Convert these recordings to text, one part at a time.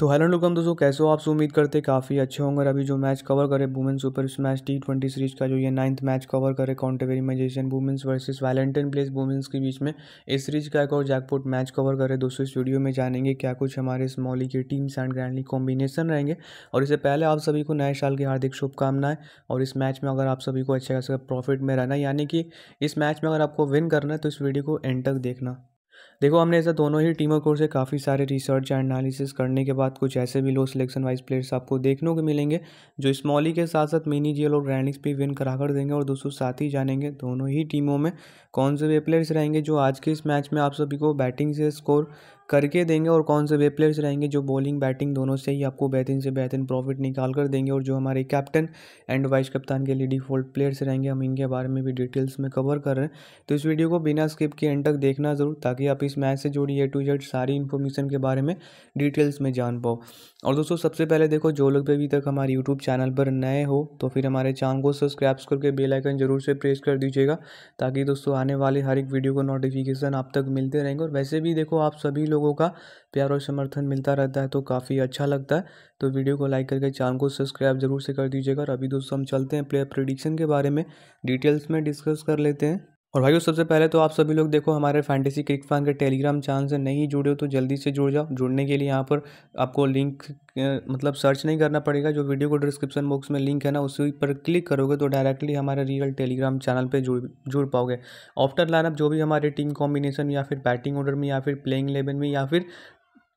तो hello welcome दोस्तों कैसे हो आप उम्मीद करते काफ़ी अच्छे होंगे अभी जो मैच कवर करे women super smash T twenty series का जो ये नाइन्थ मैच कवर करे Canterbury magicians women's versus valentine place women's के बीच में इस सीरीज का एक और जैकपोट मैच कवर करे दोस्तों इस वीडियो में जानेंगे क्या कुछ हमारे स्मॉली के टीम्स एंड ग्रैंडली कॉम्बिनेशन रहेंगे और इससे पहले आप सभी को नए साल की हार्दिक शुभकामनाएं और इस मैच में अगर आप सभी को अच्छे खासा प्रॉफिट में रहना यानी कि इस मैच में अगर आपको विन करना है तो इस वीडियो को एंड तक देखना देखो हमने ऐसा दोनों ही टीमों की से काफ़ी सारे रिसर्च एंड एनालिसिस करने के बाद कुछ ऐसे भी लो सिलेक्शन वाइज प्लेयर्स आपको देखने को मिलेंगे जो स्मॉली के साथ साथ मिनी जियल और ग्रैंड भी विन करा कर देंगे और दोस्तों साथ ही जानेंगे दोनों ही टीमों में कौन से वे प्लेयर्स रहेंगे जो आज के इस मैच में आप सभी को बैटिंग से स्कोर करके देंगे और कौन से वे प्लेयर्स रहेंगे जो बॉलिंग बैटिंग दोनों से ही आपको बेहतरीन से बेहतरीन प्रॉफिट निकाल कर देंगे और जो हमारे कैप्टन एंड वाइस कप्तान के लिए डिफॉल्ट प्लेयर्स रहेंगे हम इनके बारे में भी डिटेल्स में कवर कर रहे हैं तो इस वीडियो को बिना स्किप के एंड तक देखना ज़रूर ताकि आप इस मैच से जुड़ी ए टू जेड सारी इन्फॉर्मेशन के बारे में डिटेल्स में जान पाओ और दोस्तों सबसे पहले देखो जो लोग भी अभी तक हमारे यूट्यूब चैनल पर नए हो तो फिर हमारे चैनल को सब्सक्राइब करके बेलाइकन जरूर से प्रेस कर दीजिएगा ताकि दोस्तों आने वाले हर एक वीडियो को नोटिफिकेशन आप तक मिलते रहेंगे और वैसे भी देखो आप सभी लोग लोगों का प्यार और समर्थन मिलता रहता है तो काफ़ी अच्छा लगता है तो वीडियो को लाइक करके चैनल को सब्सक्राइब जरूर से कर दीजिएगा और अभी दोस्तों हम चलते हैं प्लेयर प्रिडिक्शन के बारे में डिटेल्स में डिस्कस कर लेते हैं और भाइयों सबसे पहले तो आप सभी लोग देखो हमारे फैंटेसी क्रिक फैन के टेलीग्राम चैनल से नहीं जुड़े हो तो जल्दी से जुड़ जाओ जुड़ने के लिए यहाँ पर आपको लिंक मतलब सर्च नहीं करना पड़ेगा जो वीडियो को डिस्क्रिप्शन बॉक्स में लिंक है ना उसी पर क्लिक करोगे तो डायरेक्टली हमारे रियल टेलीग्राम चैनल पर जुड़ जुड़ पाओगे ऑफ्टर लाइनअप जो भी हमारे टीम कॉम्बिनेशन या फिर बैटिंग ऑर्डर में या फिर प्लेइंग इलेवन में या फिर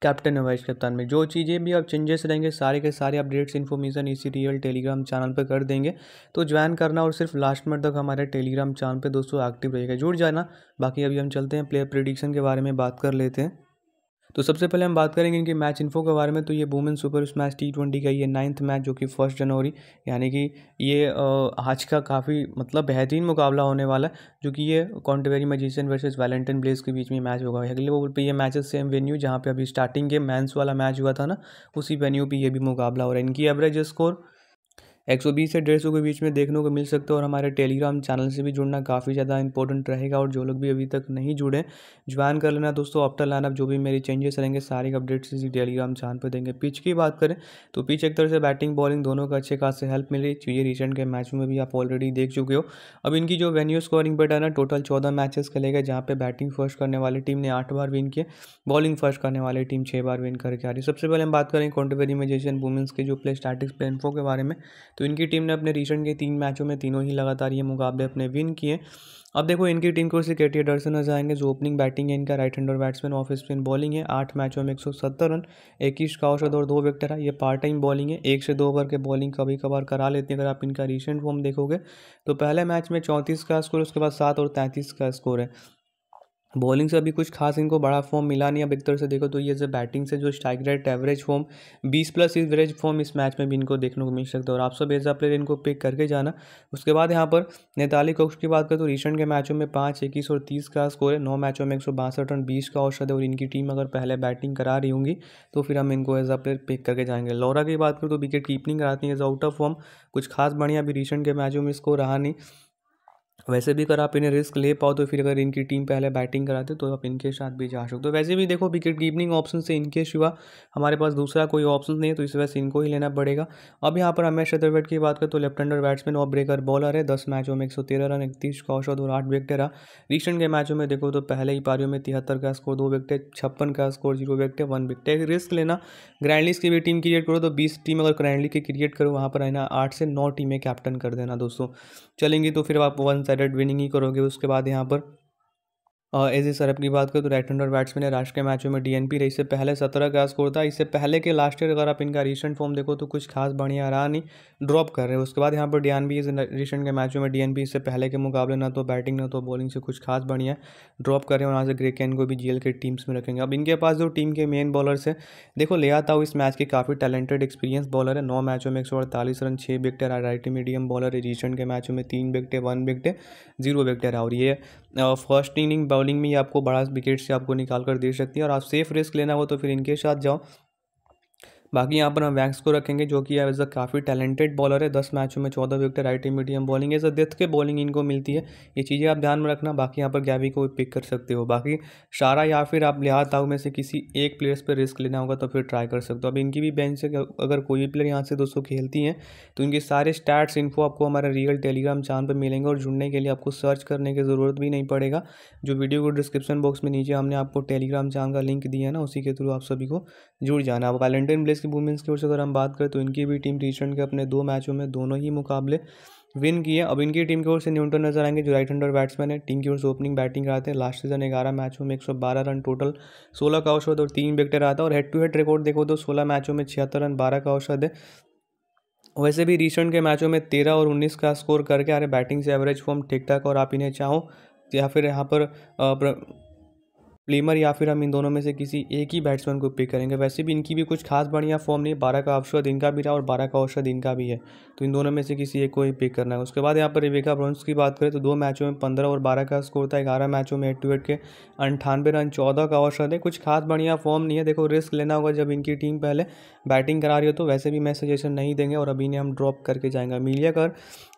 कैप्टन है वाइस कप्तान में जो चीज़ें भी अब चेंजेस रहेंगे सारे के सारे अपडेट्स इन्फॉर्मेशन इसी रियल टेलीग्राम चैनल पर कर देंगे तो ज्वाइन करना और सिर्फ लास्ट मिनट तक हमारे टेलीग्राम चैनल पर दोस्तों एक्टिव रहेगा जुड़ जाना बाकी अभी हम चलते हैं प्लेयर प्रिडिक्शन के बारे में बात कर लेते हैं तो सबसे पहले हम बात करेंगे इनके मैच इन्फो के बारे में तो ये women super smash T twenty का ये नाइन्थ मैच जो कि फर्स्ट जनवरी यानी कि ये आज का काफ़ी मतलब बेहतरीन मुकाबला होने वाला है जो कि ये Canterbury magician versus valentine blaze के बीच में मैच होगा अगले वो पर ये मैचेस सेम वेन्यू जहाँ पे अभी स्टार्टिंग के मैंस वाला मैच हुआ था ना उसी वेन्यू पर यह भी मुकाबला हो रहा है इनकी एवरेज स्कोर 120 से 150 के बीच में देखने को मिल सकता है और हमारे टेलीग्राम चैनल से भी जुड़ना काफ़ी ज़्यादा इंपॉर्टेंट रहेगा और जो लोग भी अभी तक नहीं जुड़े ज्वाइन कर लेना दोस्तों आफ्टर लाइनअप जो भी मेरी चेंजेस रहेंगे सारे अपडेट्स इसी टेलीग्राम चैनल पर देंगे पिच की बात करें तो पिच एक तरह से बैटिंग बॉलिंग दोनों का अच्छे खास हेल्प मिली तो ये रिसेंट के मैच में भी आप ऑलरेडी देख चुके हो अब इनकी जो वेन्यू स्कोरिंग पेट है टोटल चौदह मैचेस खेले गए जहाँ पर बैटिंग फर्स्ट करने वाली टीम ने आठ बार विन किए बॉलिंग फर्स्ट करने वाली टीम छः बार विन करके आ रही सबसे पहले हम बात करें कॉन्ट्रोवेरी मेजेशन वुमेंस के जो प्ले स्टैटिक्स प्लेनफो के बारे में तो इनकी टीम ने अपने रिसेंट के तीन मैचों में तीनों ही लगातार ये मुकाबले अपने विन किए अब देखो इनकी टीम को सिर्फ केटी एडर्सन नजर आएंगे जो ओपनिंग बैटिंग है इनका right hander batsman off spin bowling है आठ मैचों में एक सौ सत्तर रन इक्कीस का औसत और दो विकेट है ये पार्ट टाइम बॉलिंग है एक से दो ओवर के बॉलिंग कभी कभार करा लेते हैं अगर आप इनका रिसेंट फॉर्म देखोगे तो पहले मैच में चौंतीस का स्कोर उसके बाद सात और तैंतीस का स्कोर है बॉलिंग से अभी कुछ खास इनको बड़ा फॉर्म मिला नहीं अब एक तरह से देखो तो ये जो बैटिंग से जो strike rate average form 20 plus average form इस मैच में भी इनको देखने को मिल सकता है और आप सब एज प्लेयर इनको पिक करके जाना उसके बाद यहाँ पर नैताली कक्ष की बात करें तो रिसेंट के मैचों में पाँच इक्कीस और तीस का स्कोर है नौ मैचों में एक रन बीस का औसत है और इनकी टीम अगर पहले बैटिंग करा रही होंगी तो फिर हम इनको एज अ प्लेयर पिक करके जाएंगे लौरा की बात करें तो विकेट कीपनिंग कराती है एज आउट ऑफ फॉर्म कुछ खास बढ़िया अभी रिसेंट के मैचों में इसको रहा नहीं वैसे भी अगर आप इन्हें रिस्क ले पाओ तो फिर अगर इनकी टीम पहले बैटिंग कराते तो आप इनके साथ भी जा सकते हो तो वैसे भी देखो विकेट कीपनिंग ऑप्शन से इनके सिवा हमारे पास दूसरा कोई ऑप्शन नहीं है तो इस वजह से इनको ही लेना पड़ेगा अब यहाँ पर हमेश चतुर्वेट की बात करें तो लेफ्ट हैंडर बैट्समैन और ब्रेकर बॉलर है दस मैचों में एक सौ तेरह रन इकतीस का औसत और आठ विकेट रहा रिसेंट के मैचों में देखो तो पहले ही पारियों में तिहत्तर का स्कोर दो विकेट छप्पन का score zero wicket one wicket risk लेना ग्रैंडलीस की भी टीम क्रिएट करो तो बीस टीम अगर ग्रैंडली की क्रिएट करो वहाँ पर है ना आठ से नौ टीमें कैप्टन कर देना दोस्तों चलेंगी तो फिर आप वन साइडेड विनिंग ही करोगे उसके बाद यहाँ पर एज ए सरअप की बात करें तो राइट हैंडर बैट्समैन है राष्ट्रीय मैचों में डीएनपी रही इससे पहले सत्रह का स्कोर था इससे पहले के लास्ट ईयर अगर आप इनका रिसेंट फॉर्म देखो तो कुछ खास बढ़िया रहा नहीं ड्रॉप कर रहे हैं उसके बाद यहाँ पर डीएनपी इस रिसेंट के मैचों में डीएनपी इससे पहले के मुकाबले ना तो बैटिंग ना तो बॉलिंग से कुछ खास बढ़िया ड्रॉप कर रहे हैं वहाँ से ग्रे कैन को भी जीएल के टीम्स में रखेंगे अब इनके पास जो टीम के मेन बॉलर्स है देखो ले आता हूँ इस मैच के काफ़ी टैलेंटेड एक्सपीरियंस बॉलर है नौ मैचों में एक सौ अड़तालीस रन छः विकटे राइट मीडियम बॉलर है रिसेंट के मैचों में तीन विकटे वन विकटे जीरो विकटे रहा और ये फर्स्ट इनिंग बॉलिंग में ही आपको बड़ा विकेट से आपको निकाल कर दे सकती है और आप सेफ रिस्क लेना हो तो फिर इनके साथ जाओ बाकी यहाँ पर हम वैक्स को रखेंगे जो कि एज अ काफ़ी टैलेंटेड बॉलर है दस मैचों में चौदह wicket right medium bowling as a death के बॉलिंग इनको मिलती है ये चीज़ें आप ध्यान में रखना बाकी यहाँ पर गैवी को पिक कर सकते हो बाकी शारा या फिर आप लिहाज आओ में से किसी एक प्लेयर्स पर रिस्क लेना होगा तो फिर ट्राई कर सकते हो अब इनकी भी बेंच से अगर कोई भी प्लेयर यहाँ से दोस्तों खेलती हैं तो इनके सारे स्टैट्स इन्फो आपको हमारे रियल टेलीग्राम चैनल पर मिलेंगे और जुड़ने के लिए आपको सर्च करने की ज़रूरत भी नहीं पड़ेगा जो वीडियो को डिस्क्रिप्शन बॉक्स में नीचे हमने आपको टेलीग्राम चैनल का लिंक दिया है ना उसी के थ्रू आप सभी को जुड़ जाना आप वैलेंटाइन प्लेस की वुमेंस की ओर से अगर हम बात करें तो इनकी भी टीम रिसेंट के अपने दो मैचों में दोनों ही मुकाबले विन किए अब इनकी टीम की ओर से न्यूटन नजर आएंगे जो राइट हैंडर बैट्समैन है टीम की ओर से ओपनिंग बैटिंग कराते हैं लास्ट सीजन ग्यारह मैचों में 112 रन टोटल सोलह का औसत और तीन विकेट रहा था और हेड टू हेड रिकॉर्ड देखो तो सोलह मैचों में छिहत्तर रन बारह का औसत है वैसे भी रिसेंट के मैचों में तेरह और उन्नीस का स्कोर करके आ रहे बैटिंग से एवरेज फॉर्म ठीक ठाक और आप इन्हें चाहो या फिर यहाँ पर प्लेमर या फिर हम इन दोनों में से किसी एक ही बैट्समैन को पिक करेंगे वैसे भी इनकी भी कुछ खास बढ़िया फॉर्म नहीं है बारह का ऑफशोर दिन का भी रहा और बारह का ऑफशोर दिन का भी है तो इन दोनों में से किसी एक को ही पिक करना है उसके बाद यहाँ पर रिवेका ब्रॉन्स की बात करें तो दो मैचों में पंद्रह और बारह का स्कोर था ग्यारह मैचों में एट टू एट के अंठानवे रन चौदह का औसत है कुछ खास बढ़िया फॉर्म नहीं है देखो रिस्क लेना होगा जब इनकी टीम पहले बैटिंग करा रही हो तो वैसे भी मैं सजेशन नहीं देंगे और अभी इन्हें हम ड्रॉप करके जाएंगे मीलिया कर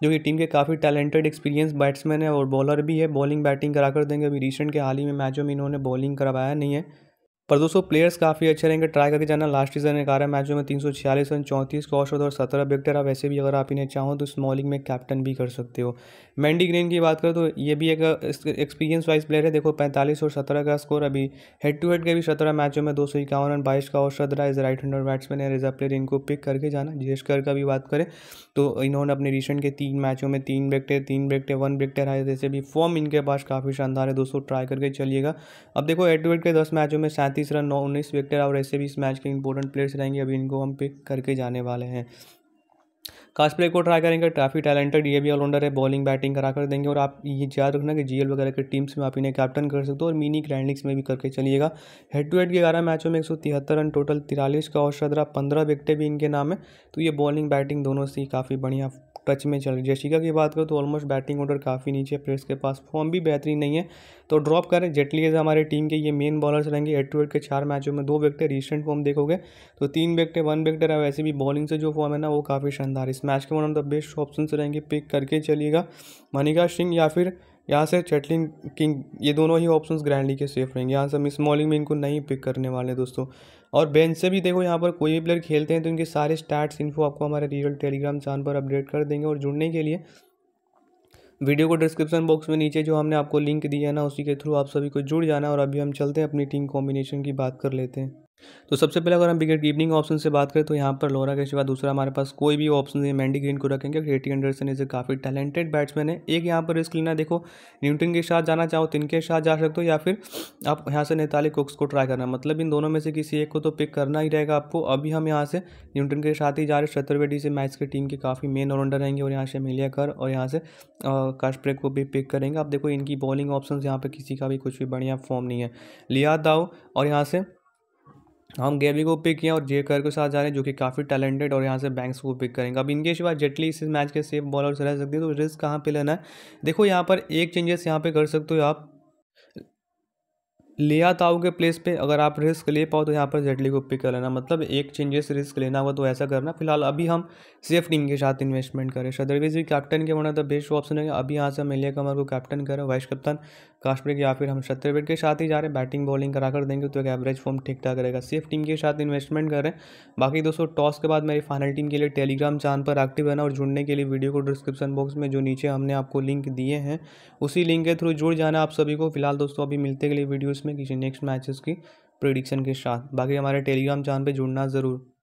जो कि टीम के काफ़ी टैलेंटेड एक्सपीरियंस बैट्समैन है और बॉलर भी है बॉलिंग बैटिंग करा कर देंगे अभी रिसेंट के हाल ही में मैचों में इन्होंने बॉलिंग करवाया नहीं है पर दोस्तों प्लेयर्स काफ़ी अच्छे रहेंगे ट्राई करके जाना लास्ट सीजन ग्यारह मैचों में तीन सौ छियालीस रन चौंतीस क्रॉशआउट और सत्रह विकेट आप वैसे भी अगर आप इन्हें चाहो तो स्मॉलिंग में कैप्टन भी कर सकते हो मैंडी ग्रीन की बात करें तो ये भी एक एक्सपीरियंस वाइज प्लेयर है देखो पैंतालीस और सत्रह का स्कोर अभी हेड टू हेड के भी सत्रह मैचों में दो सौ इक्यावन रन बाईस का औसत रहा इज राइट हंडर बैट्समैन है एज प्लेयर इनको पिक करके जाना जेस्कर का भी बात करें तो इन्होंने अपने रिसेंट के तीन मैचों में तीन विकटें तीन विकटें वन विकटें आए जैसे भी फॉर्म इनके पास काफ़ी शानदार है दोस्तों ट्राई करके चलिएगा अब देखो हेड टू हेड के दस मैचों में तीस रन नौ उन्नीस विकेट और ऐसे भी इस मैच के इंपॉर्टेंट प्लेयर्स रहेंगे अभी इनको हम पिक करके जाने वाले हैं कास्प्ले को ट्राई करेंगे काफ़ी टैलेंटेड ये भी ऑलराउंडर है बॉलिंग बैटिंग करा कर देंगे और आप ये याद रखना कि जीएल वगैरह के टीम्स में आप इन्हें कैप्टन कर सकते हो और मिनी ग्रैंडिक्स में भी करके चलिएगा हेड टू हेड के ग्यारह मैचों में एक सौ तिहत्तर रन टोटल तिरालीस का औसत रहा पंद्रह विकटें भी इनके नाम है तो ये बॉलिंग बैटिंग दोनों से ही काफ़ी बढ़िया टच में चल रही जैशिका की बात करो तो ऑलमोस्ट बैटिंग ऑर्डर काफ़ी नीचे प्लेयर्स के पास फॉर्म भी बेहतरीन नहीं है तो ड्रॉप करें जेटली जेटलीज हमारे टीम के ये मेन बॉलर्स रहेंगे एट टू एट के चार मैचों में दो विकटें रिसेंट फॉर्म देखोगे तो तीन विकटे वन विकटे है वैसे भी बॉलिंग से जो फॉर्म है ना वो काफ़ी शानदार इस मैच के one of the best option रहेंगे पिक करके चलिएगा मनिका सिंह या फिर यहाँ से चैटलिन किंग ये दोनों ही ऑप्शंस ग्रैंडली के सेफ रहेंगे यहाँ से हम स्मॉलिंग में इनको नहीं पिक करने वाले हैं दोस्तों और बेंच से भी देखो यहाँ पर कोई भी प्लेयर खेलते हैं तो इनके सारे स्टार्ट्स इन्फो आपको हमारे रियल टेलीग्राम चैनल पर अपडेट कर देंगे और जुड़ने के लिए वीडियो को डिस्क्रिप्शन बॉक्स में नीचे जो हमने आपको लिंक दिया है ना उसी के थ्रू आप सभी को जुड़ जाना और अभी हम चलते हैं अपनी टीम कॉम्बिनेशन की बात कर लेते हैं तो सबसे पहले अगर हम विकेट कीपिंग ऑप्शन से बात करें तो यहाँ पर लोहरा के सिवा दूसरा हमारे पास कोई भी ऑप्शन नहीं मैंडी ग्रीन को रखेंगे केटी एंडरसन इज ए काफ़ी टैलेंटेड बैट्समैन है एक यहाँ पर रिस्क लेना देखो न्यूटन के साथ जाना चाहो तीन के साथ जा सकते हो या फिर आप यहाँ से नेताली कुक्स को ट्राई करना मतलब इन दोनों में से किसी एक को तो पिक करना ही रहेगा आपको अभी हम यहाँ से न्यूटन के साथ ही जा रहे सत्तर से मैच की टीम के काफ़ी मेन ऑलराउंडर रहेंगे और यहाँ से मिलिया कर और यहाँ से ब्रेक को भी पिक करेंगे आप देखो इनकी बॉलिंग ऑप्शन यहाँ पर किसी का भी कुछ भी बढ़िया फॉर्म नहीं है लिया दाओ और यहाँ से हम गैली को पिक किया और जे कर के साथ जा रहे हैं जो कि काफ़ी टैलेंटेड और यहाँ से बैंक्स को पिक करेंगे अब इनके सिवा जेटली इस मैच के सेफ बॉलर से रह सकती है तो रिस्क कहाँ पे लेना है देखो यहाँ पर एक चेंजेस यहाँ पे कर सकते हो आप लिया ताऊ के प्लेस पे अगर आप रिस्क ले पाओ तो यहाँ पर जेटली को पिक कर लेना मतलब एक चेंजेस रिस्क लेना होगा तो ऐसा करना फिलहाल अभी हम सेफ टीम के साथ इन्वेस्टमेंट करें शदरवीज भी कैप्टन के बना तो बेस्ट ऑप्शन है अभी यहाँ से हम एलिया कमर को कैप्टन करें वाइस कप्तान काश्मीर या फिर हम सत्रवेट के साथ ही जा रहे हैं बैटिंग बॉलिंग करा कर देंगे तो एक एवरेज फॉर्म ठीक ठाक रहेगा सेफ टीम के साथ इन्वेस्टमेंट करें बाकी दोस्तों टॉस के बाद मेरी फाइनल टीम के लिए टेलीग्राम चैनल पर एक्टिव रहना और जुड़ने के लिए वीडियो को डिस्क्रिप्शन बॉक्स में जो नीचे हमने आपको लिंक दिए हैं उसी लिंक के थ्रू जुड़ जाना आप सभी को फिलहाल दोस्तों अभी मिलते के लिए वीडियोज़ में किसी नेक्स्ट मैचेस की प्रोडिक्शन के साथ बाकी हमारे टेलीग्राम चैनल पे जुड़ना ज़रूर